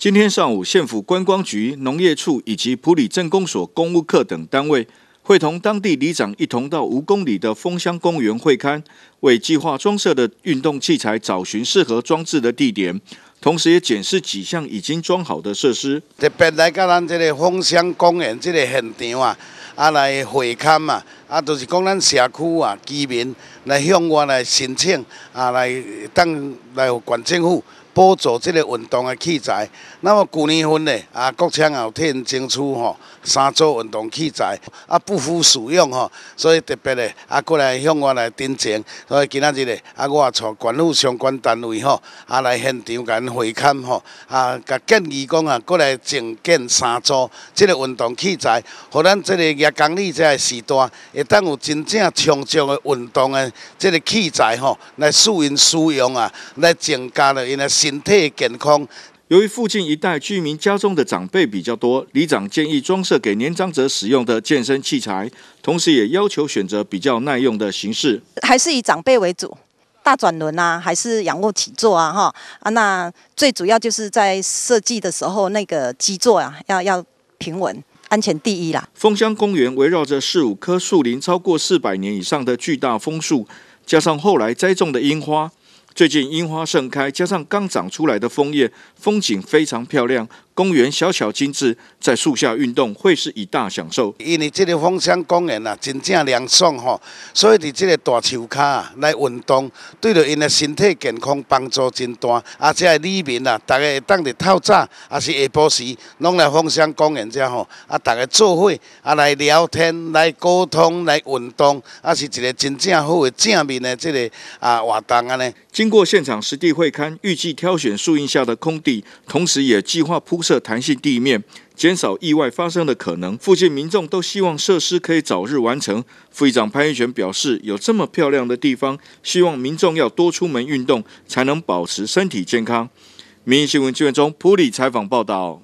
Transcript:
今天上午，县府观光局、农业处以及普里镇公所公务课等单位，会同当地里长一同到五公里的枫香公园会刊，为计划装设的运动器材找寻适合装置的地点，同时也检视几项已经装好的设施。特别来到咱这个枫香公园这个现场啊，啊来会勘嘛。啊，就是讲咱社区啊，居民来向我来申请，啊，来当来有县政府补助这个运动的器材。那么旧年份呢，啊，国家也有替争取吼，三组运动器材，啊，不敷使用吼，所以特别的啊，过来向我来申请。所以今仔日嘞，啊，我也从管府相关单位吼，啊，来现场给因会勘吼，啊，给建议讲啊，过来重建三组这个运动器材，和咱这个叶江里这个时段。会当有真正充足的运动的这个器材吼，来使因使用啊，来增加了因的身体健康。由于附近一带居民家中的长辈比较多，里长建议装设给年长者使用的健身器材，同时也要求选择比较耐用的形式。还是以长辈为主，大转轮啊，还是仰卧起坐啊，哈啊，那最主要就是在设计的时候，那个基座啊，要要平稳。安全第一啦！枫香公园围绕着四五棵树林，超过四百年以上的巨大枫树，加上后来栽种的樱花。最近樱花盛开，加上刚长出来的枫叶，风景非常漂亮。公园小巧精致，在树下运动会是一大享受。因为这个芳香公园啊，真正凉爽吼，所以伫这个大树下来运动，对着因的身体健康帮助真大。啊，个里面啊，大家会当日透早，啊是下晡时，拢来芳香公园遮吼，啊，大家做伙啊来聊天、来沟通、来运动，啊是一个真正好诶正面诶这个啊活动啊咧。经过现场实地会勘，预计挑选树荫下的空地，同时也计划铺设。设弹性地面，减少意外发生的可能。附近民众都希望设施可以早日完成。副议长潘玉泉表示：“有这么漂亮的地方，希望民众要多出门运动，才能保持身体健康。”《民意新闻》记中普里采访报道。